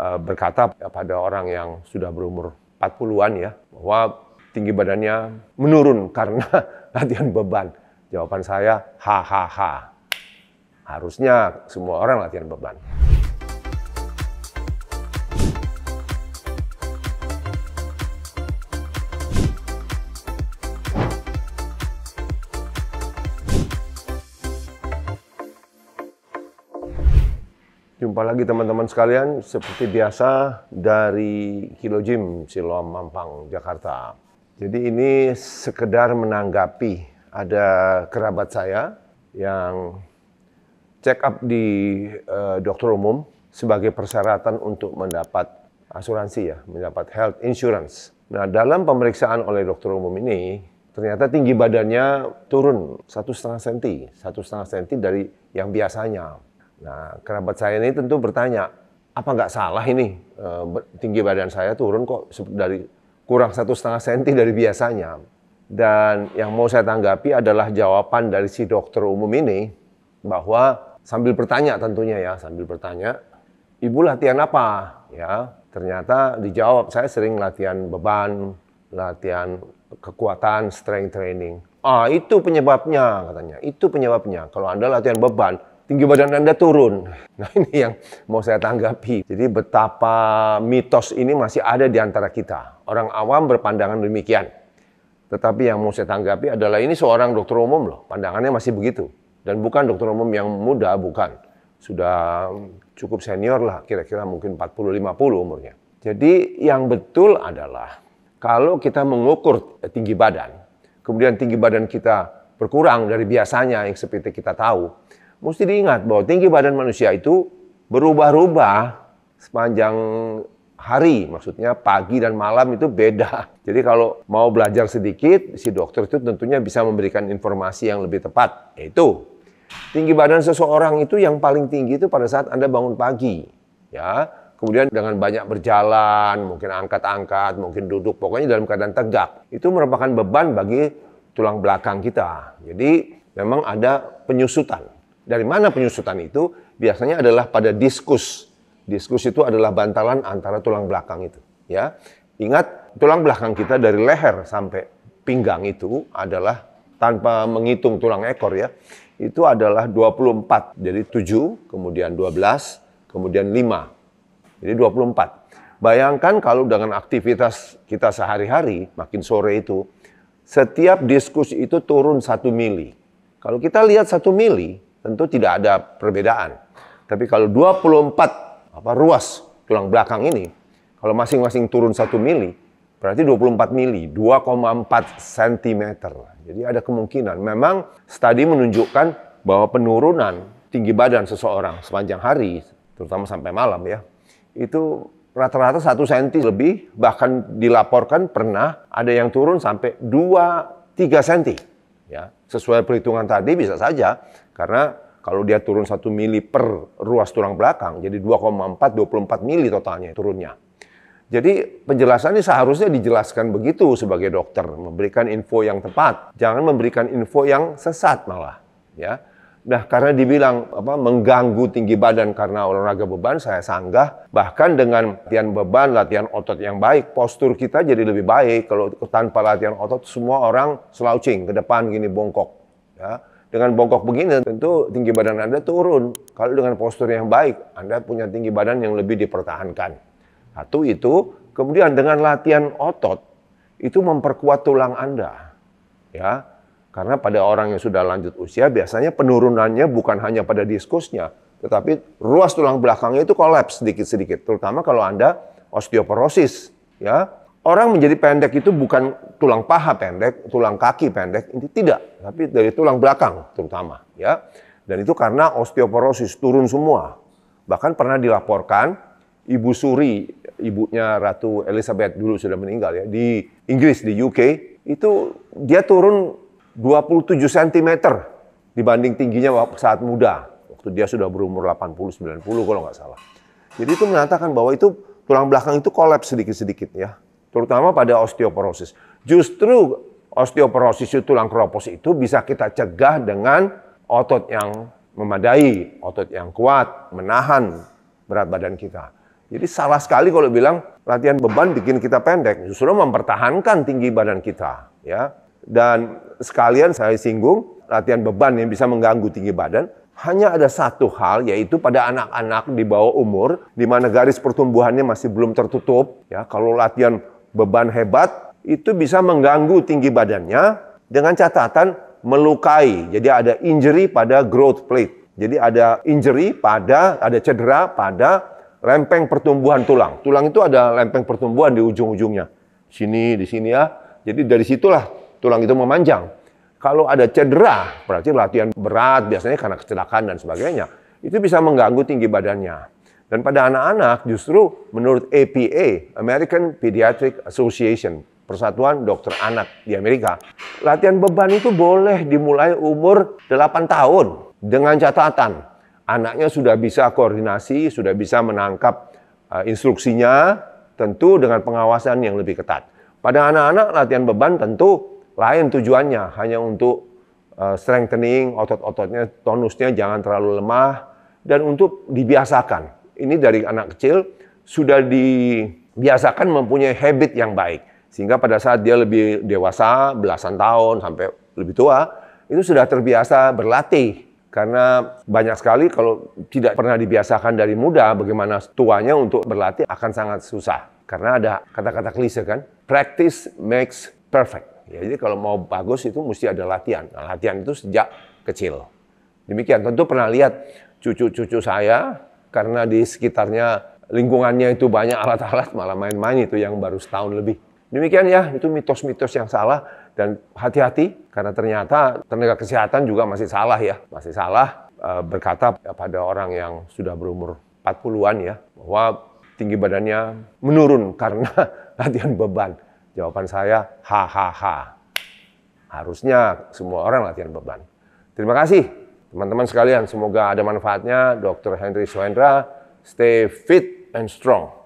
Eh, berkata pada orang yang sudah berumur 40-an ya, bahwa tinggi badannya menurun karena latihan beban. Jawaban saya, hahaha. Harusnya semua orang latihan beban. Jumpa lagi teman-teman sekalian, seperti biasa dari Kilo Gym Siloam Mampang, Jakarta. Jadi ini sekedar menanggapi ada kerabat saya yang check up di uh, dokter umum sebagai persyaratan untuk mendapat asuransi ya, mendapat health insurance. Nah, dalam pemeriksaan oleh dokter umum ini ternyata tinggi badannya turun satu setengah senti, satu setengah senti dari yang biasanya. Nah, kerabat saya ini tentu bertanya, apa nggak salah ini e, tinggi badan saya turun kok dari kurang satu setengah senti dari biasanya. Dan yang mau saya tanggapi adalah jawaban dari si dokter umum ini bahwa sambil bertanya tentunya ya, sambil bertanya, ibu latihan apa? Ya, ternyata dijawab saya sering latihan beban, latihan kekuatan, strength training. Ah, itu penyebabnya katanya. Itu penyebabnya. Kalau Anda latihan beban, tinggi badan Anda turun. Nah, ini yang mau saya tanggapi. Jadi betapa mitos ini masih ada di antara kita. Orang awam berpandangan demikian. Tetapi yang mau saya tanggapi adalah ini seorang dokter umum loh, pandangannya masih begitu. Dan bukan dokter umum yang muda, bukan. Sudah cukup senior lah, kira-kira mungkin 40-50 umurnya. Jadi yang betul adalah kalau kita mengukur eh, tinggi badan, kemudian tinggi badan kita berkurang dari biasanya yang seperti kita tahu, mesti diingat bahwa tinggi badan manusia itu berubah-ubah sepanjang hari, maksudnya pagi dan malam itu beda. Jadi kalau mau belajar sedikit, si dokter itu tentunya bisa memberikan informasi yang lebih tepat, yaitu tinggi badan seseorang itu yang paling tinggi itu pada saat Anda bangun pagi, ya. Kemudian dengan banyak berjalan, mungkin angkat-angkat, mungkin duduk, pokoknya dalam keadaan tegak. Itu merupakan beban bagi tulang belakang kita. Jadi memang ada penyusutan. Dari mana penyusutan itu? Biasanya adalah pada diskus. Diskus itu adalah bantalan antara tulang belakang itu. Ya, ingat tulang belakang kita dari leher sampai pinggang itu adalah tanpa menghitung tulang ekor ya. Itu adalah 24. Jadi 7, kemudian 12, kemudian 5. Jadi 24. Bayangkan kalau dengan aktivitas kita sehari-hari, makin sore itu, setiap diskus itu turun satu mili. Kalau kita lihat satu mili, tentu tidak ada perbedaan. Tapi kalau 24 apa ruas tulang belakang ini, kalau masing-masing turun 1 mili, berarti 24 mili, 2,4 cm. Jadi ada kemungkinan. Memang studi menunjukkan bahwa penurunan tinggi badan seseorang sepanjang hari, terutama sampai malam ya, itu rata-rata satu senti lebih, bahkan dilaporkan pernah ada yang turun sampai 2-3 senti. Ya, sesuai perhitungan tadi bisa saja karena kalau dia turun 1 mili per ruas tulang belakang, jadi 2,4, 24 mili totalnya turunnya. Jadi penjelasannya seharusnya dijelaskan begitu sebagai dokter, memberikan info yang tepat. Jangan memberikan info yang sesat malah. ya. Nah, karena dibilang apa mengganggu tinggi badan karena olahraga beban, saya sanggah bahkan dengan latihan beban, latihan otot yang baik, postur kita jadi lebih baik. Kalau tanpa latihan otot semua orang slouching ke depan gini bongkok, ya. Dengan bongkok begini tentu tinggi badan Anda turun. Kalau dengan postur yang baik, Anda punya tinggi badan yang lebih dipertahankan. Satu itu, kemudian dengan latihan otot itu memperkuat tulang Anda. Ya. Karena pada orang yang sudah lanjut usia biasanya penurunannya bukan hanya pada diskusnya, tetapi ruas tulang belakangnya itu kolaps sedikit-sedikit, terutama kalau Anda osteoporosis, ya Orang menjadi pendek itu bukan tulang paha pendek, tulang kaki pendek, itu tidak, tapi dari tulang belakang terutama, ya. Dan itu karena osteoporosis turun semua. Bahkan pernah dilaporkan Ibu Suri, ibunya Ratu Elizabeth dulu sudah meninggal ya, di Inggris di UK itu dia turun 27 cm dibanding tingginya saat muda. Waktu dia sudah berumur 80 90 kalau nggak salah. Jadi itu mengatakan bahwa itu tulang belakang itu kolaps sedikit-sedikit ya terutama pada osteoporosis. Justru osteoporosis itu tulang keropos itu bisa kita cegah dengan otot yang memadai, otot yang kuat, menahan berat badan kita. Jadi salah sekali kalau bilang latihan beban bikin kita pendek, justru mempertahankan tinggi badan kita, ya. Dan sekalian saya singgung, latihan beban yang bisa mengganggu tinggi badan hanya ada satu hal yaitu pada anak-anak di bawah umur di mana garis pertumbuhannya masih belum tertutup ya kalau latihan beban hebat itu bisa mengganggu tinggi badannya dengan catatan melukai. Jadi ada injury pada growth plate. Jadi ada injury pada, ada cedera pada lempeng pertumbuhan tulang. Tulang itu ada lempeng pertumbuhan di ujung-ujungnya. Sini, di sini ya. Jadi dari situlah tulang itu memanjang. Kalau ada cedera, berarti latihan berat biasanya karena kecelakaan dan sebagainya. Itu bisa mengganggu tinggi badannya. Dan pada anak-anak justru menurut APA, American Pediatric Association, Persatuan Dokter Anak di Amerika, latihan beban itu boleh dimulai umur 8 tahun dengan catatan anaknya sudah bisa koordinasi, sudah bisa menangkap uh, instruksinya tentu dengan pengawasan yang lebih ketat. Pada anak-anak latihan beban tentu lain tujuannya, hanya untuk uh, strengthening otot-ototnya, tonusnya jangan terlalu lemah dan untuk dibiasakan ini dari anak kecil sudah dibiasakan mempunyai habit yang baik. Sehingga pada saat dia lebih dewasa, belasan tahun sampai lebih tua, itu sudah terbiasa berlatih. Karena banyak sekali kalau tidak pernah dibiasakan dari muda, bagaimana tuanya untuk berlatih akan sangat susah. Karena ada kata-kata klise kan, practice makes perfect. Ya, jadi kalau mau bagus itu mesti ada latihan. Nah, latihan itu sejak kecil. Demikian, tentu pernah lihat cucu-cucu saya karena di sekitarnya lingkungannya itu banyak alat-alat malah main-main itu yang baru setahun lebih. Demikian ya, itu mitos-mitos yang salah dan hati-hati karena ternyata tenaga kesehatan juga masih salah ya, masih salah e, berkata pada orang yang sudah berumur 40-an ya bahwa tinggi badannya menurun karena latihan beban. Jawaban saya hahaha. Harusnya semua orang latihan beban. Terima kasih. Teman-teman sekalian, semoga ada manfaatnya. Dr. Henry Soendra, stay fit and strong.